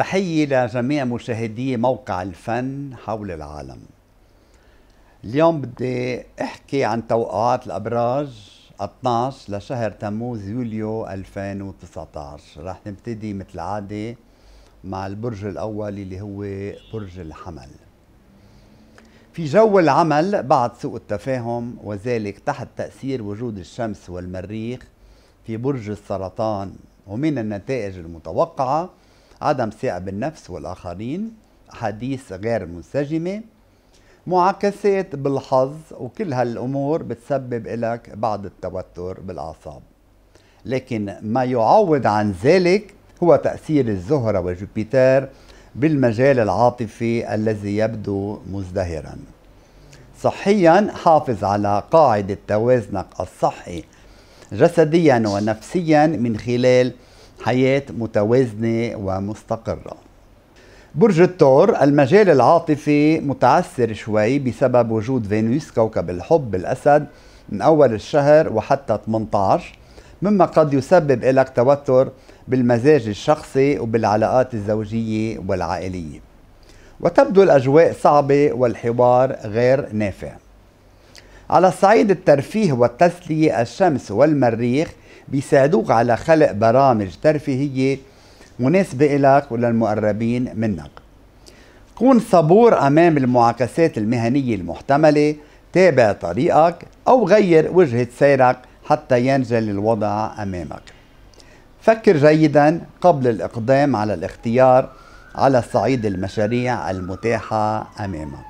تحية لجميع مشاهدي موقع الفن حول العالم اليوم بدي احكي عن توقعات الابراج 12 لشهر تموز يوليو 2019 رح نبتدي مثل العادة مع البرج الأول اللي هو برج الحمل في جو العمل بعد سوء التفاهم وذلك تحت تأثير وجود الشمس والمريخ في برج السرطان ومن النتائج المتوقعة عدم ثقة بالنفس والآخرين أحاديث غير منسجمة معاكسات بالحظ وكل هالأمور بتسبب لك بعض التوتر بالأعصاب لكن ما يعوض عن ذلك هو تأثير الزهرة وجوبيتر بالمجال العاطفي الذي يبدو مزدهرا صحيا حافظ على قاعدة توازنك الصحي جسديا ونفسيا من خلال حياة متوازنة ومستقرة برج الثور المجال العاطفي متعثر شوي بسبب وجود فينوس كوكب الحب بالأسد من أول الشهر وحتى 18 مما قد يسبب لك توتر بالمزاج الشخصي وبالعلاقات الزوجية والعائلية وتبدو الأجواء صعبة والحوار غير نافع على الصعيد الترفيه والتسلية الشمس والمريخ بيساعدوك على خلق برامج ترفيهية مناسبة إلك وللمقربين منك كون صبور أمام المعاكسات المهنية المحتملة تابع طريقك أو غير وجهة سيرك حتى ينزل الوضع أمامك فكر جيدا قبل الإقدام على الاختيار على صعيد المشاريع المتاحة أمامك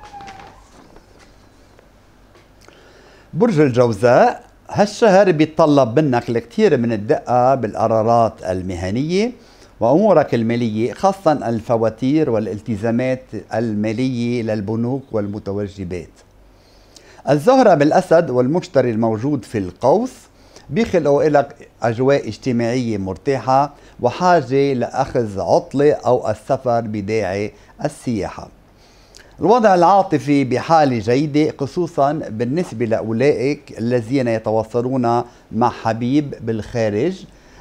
برج الجوزاء هالشهر بيتطلب منك الكثير من الدقة بالقرارات المهنية وأمورك المالية خاصة الفواتير والالتزامات المالية للبنوك والمتوجبات الزهرة بالأسد والمشتري الموجود في القوس بيخلقوا لك أجواء اجتماعية مرتاحة وحاجة لأخذ عطلة أو السفر بداعي السياحة الوضع العاطفي بحالة جيدة خصوصا بالنسبة لأولئك الذين يتواصلون مع حبيب بالخارج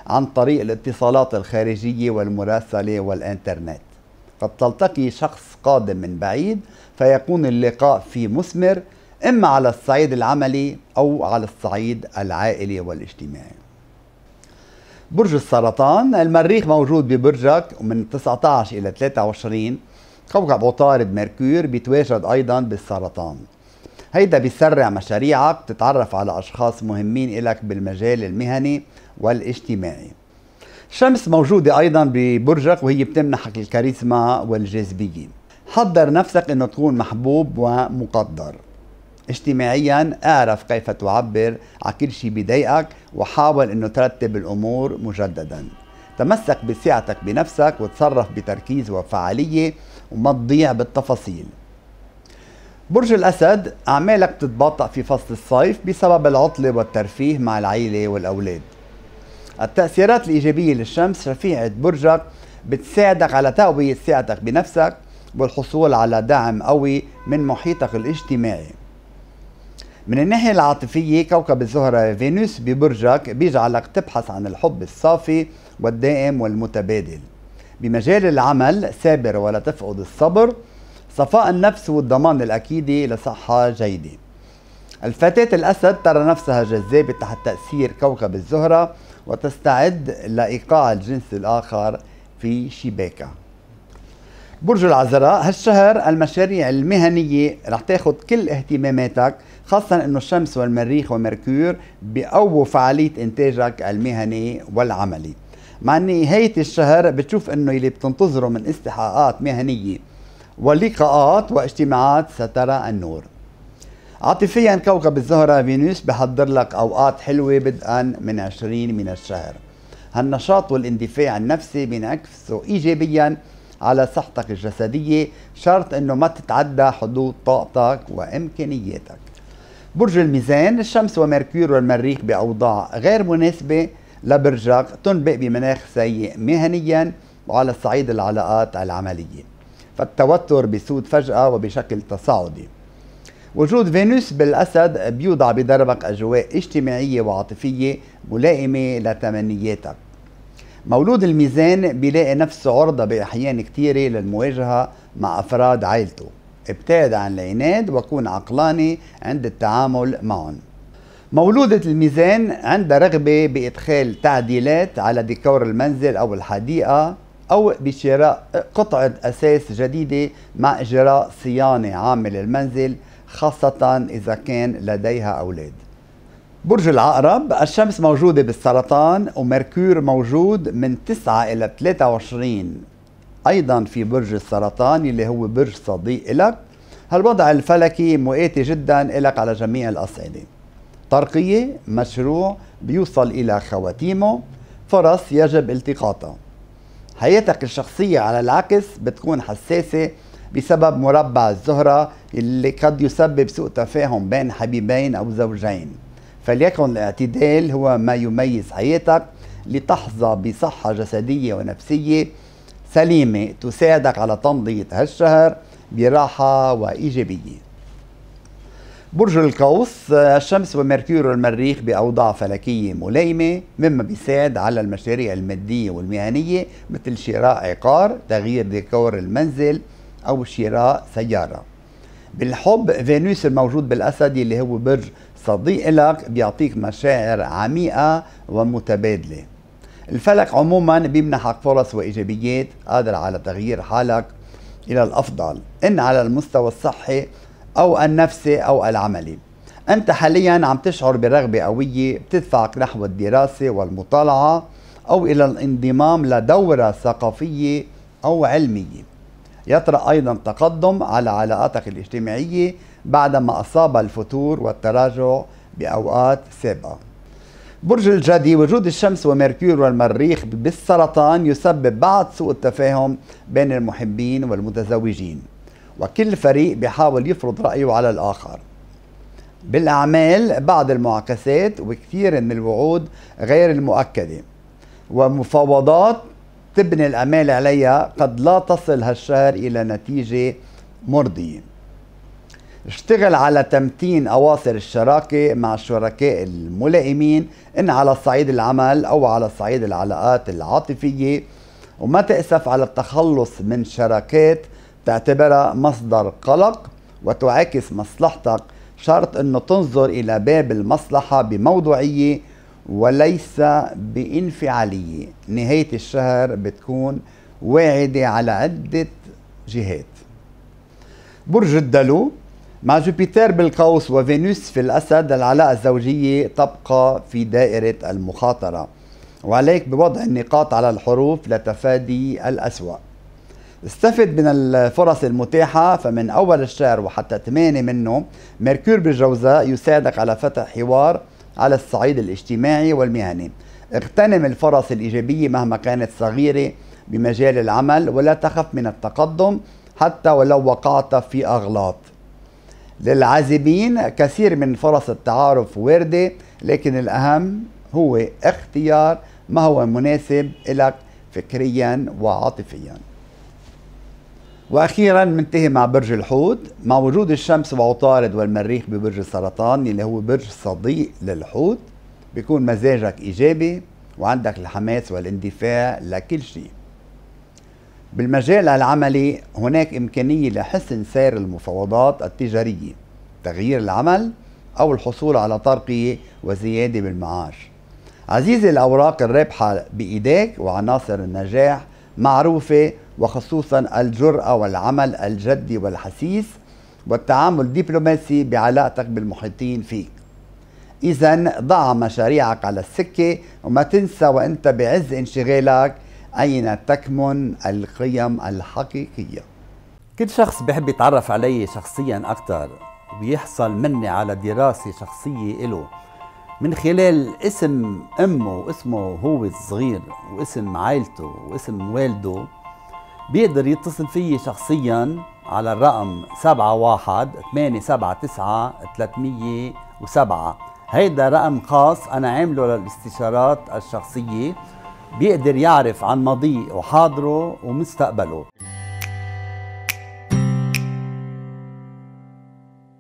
عن طريق الاتصالات الخارجية والمراسلة والإنترنت قد تلتقي شخص قادم من بعيد فيكون اللقاء فيه مثمر إما على الصعيد العملي أو على الصعيد العائلي والاجتماعي برج السرطان المريخ موجود ببرجك من 19 إلى 23 كوكب عطارد ميركور بيتواجد أيضا بالسرطان هيدا بيسرع مشاريعك بتتعرف على أشخاص مهمين إلك بالمجال المهني والاجتماعي الشمس موجودة أيضا ببرجك وهي بتمنحك الكاريزما والجاذبية حضر نفسك أنه تكون محبوب ومقدر اجتماعيا اعرف كيف تعبر عن كل شيء بضايقك وحاول انه ترتب الامور مجددا تمسك بسعتك بنفسك وتصرف بتركيز وفعالية وما تضيع بالتفاصيل برج الأسد أعمالك بتتباطأ في فصل الصيف بسبب العطلة والترفيه مع العيلة والأولاد التأثيرات الإيجابية للشمس رفيعة برجك بتساعدك على تقوية سعتك بنفسك والحصول على دعم قوي من محيطك الاجتماعي من الناحية العاطفية كوكب الزهرة فينوس ببرجك بيجعلك تبحث عن الحب الصافي والدائم والمتبادل بمجال العمل سابر ولا تفقد الصبر صفاء النفس والضمان الأكيد لصحة جيدة الفتاة الأسد ترى نفسها جذابة تحت تأثير كوكب الزهرة وتستعد لإيقاع الجنس الآخر في شباكة برج العذراء هالشهر المشاريع المهنية رح تاخد كل اهتماماتك خاصة انه الشمس والمريخ ومركور بقووا فعالية انتاجك المهني والعملي مع نهاية الشهر بتشوف انه اللي بتنتظره من استحقاقات مهنية ولقاءات واجتماعات سترى النور عاطفيا كوكب الزهرة فينوس بحضر لك اوقات حلوة بدءا من 20 من الشهر هالنشاط والاندفاع النفسي بينعكس ايجابيا على صحتك الجسدية شرط انه ما تتعدى حدود طاقتك وامكانياتك برج الميزان الشمس وميركور والمريخ باوضاع غير مناسبة لبرجاق تنبئ بمناخ سيء مهنيا وعلى الصعيد العلاقات العملية فالتوتر بيسود فجأة وبشكل تصاعدي وجود فينوس بالأسد بيوضع بدربك أجواء اجتماعية وعاطفية ملائمة لتمنياتك مولود الميزان بيلاقي نفسه عرضة بأحيان كتيرة للمواجهة مع أفراد عائلته ابتعد عن العناد وكون عقلاني عند التعامل معهم مولودة الميزان عندها رغبة بإدخال تعديلات على ديكور المنزل أو الحديقة أو بشراء قطعة أساس جديدة مع إجراء صيانة عامة للمنزل خاصة إذا كان لديها أولاد برج العقرب الشمس موجودة بالسرطان وميركور موجود من 9 إلى 23 أيضا في برج السرطان اللي هو برج صديق لك هالوضع الفلكي مؤاتي جدا لك على جميع الأصعدة ترقية مشروع بيوصل إلى خواتيمه فرص يجب التقاطها حياتك الشخصية على العكس بتكون حساسة بسبب مربع الزهرة اللي قد يسبب سوء تفاهم بين حبيبين أو زوجين فليكن الاعتدال هو ما يميز حياتك لتحظى بصحة جسدية ونفسية سليمة تساعدك على تمضية هالشهر براحة وإيجابية برج القوس آه، الشمس ومركور والمريخ بأوضاع فلكية ملائمة مما بيساعد على المشاريع المادية والمهنية مثل شراء عقار تغيير ديكور المنزل أو شراء سيارة بالحب فينوس الموجود بالأسد اللي هو برج صديق لك بيعطيك مشاعر عميقة ومتبادلة الفلك عموما بيمنحك فرص وإيجابيات قادر على تغيير حالك إلى الأفضل إن على المستوى الصحي أو النفسي أو العملي أنت حاليا عم تشعر برغبة قوية بتدفعك نحو الدراسة والمطالعة أو إلى الانضمام لدورة ثقافية أو علمية يطرأ أيضا تقدم على علاقاتك الاجتماعية بعدما أصاب الفتور والتراجع بأوقات سابقة برج الجدي وجود الشمس وميركور والمريخ بالسرطان يسبب بعض سوء التفاهم بين المحبين والمتزوجين وكل فريق بيحاول يفرض رأيه على الآخر بالأعمال بعض المعاكسات وكثير من الوعود غير المؤكدة ومفاوضات تبني الأمال عليها قد لا تصل هالشهر إلى نتيجة مرضية اشتغل على تمتين أواصر الشراكة مع الشركاء الملائمين إن على صعيد العمل أو على صعيد العلاقات العاطفية وما تأسف على التخلص من شراكات تعتبرها مصدر قلق وتعاكس مصلحتك شرط أنه تنظر إلى باب المصلحة بموضوعية وليس بانفعالية نهاية الشهر بتكون واعدة على عدة جهات برج الدلو مع جوبيتر بالقوس وفينوس في الأسد العلاقة الزوجية تبقى في دائرة المخاطرة وعليك بوضع النقاط على الحروف لتفادي الأسوأ استفد من الفرص المتاحة فمن أول الشهر وحتى 8 منه ميركور بالجوزاء يساعدك على فتح حوار على الصعيد الاجتماعي والمهني اغتنم الفرص الإيجابية مهما كانت صغيرة بمجال العمل ولا تخف من التقدم حتى ولو وقعت في أغلاط للعازبين كثير من فرص التعارف واردة لكن الأهم هو اختيار ما هو مناسب لك فكريا وعاطفيا واخيرا منتهي مع برج الحوت مع وجود الشمس وعطارد والمريخ ببرج السرطان اللي هو برج صديق للحوت بيكون مزاجك ايجابي وعندك الحماس والاندفاع لكل شيء بالمجال العملي هناك إمكانية لحسن سير المفاوضات التجارية تغيير العمل أو الحصول على ترقية وزيادة بالمعاش عزيزي الأوراق الرابحة بإيديك وعناصر النجاح معروفة وخصوصا الجرأة والعمل الجدي والحسيس والتعامل الدبلوماسي بعلاقتك بالمحيطين فيك إذا ضع مشاريعك على السكة وما تنسى وأنت بعز انشغالك أين تكمن القيم الحقيقية كل شخص بحب يتعرف علي شخصيا أكثر ويحصل مني على دراسة شخصية إله من خلال اسم أمه واسمه هو الصغير واسم عائلته واسم والده بيقدر يتصل فيي شخصيا على الرقم 71 879 307 هيدا رقم خاص أنا عامله للاستشارات الشخصية بيقدر يعرف عن ماضيه وحاضره ومستقبله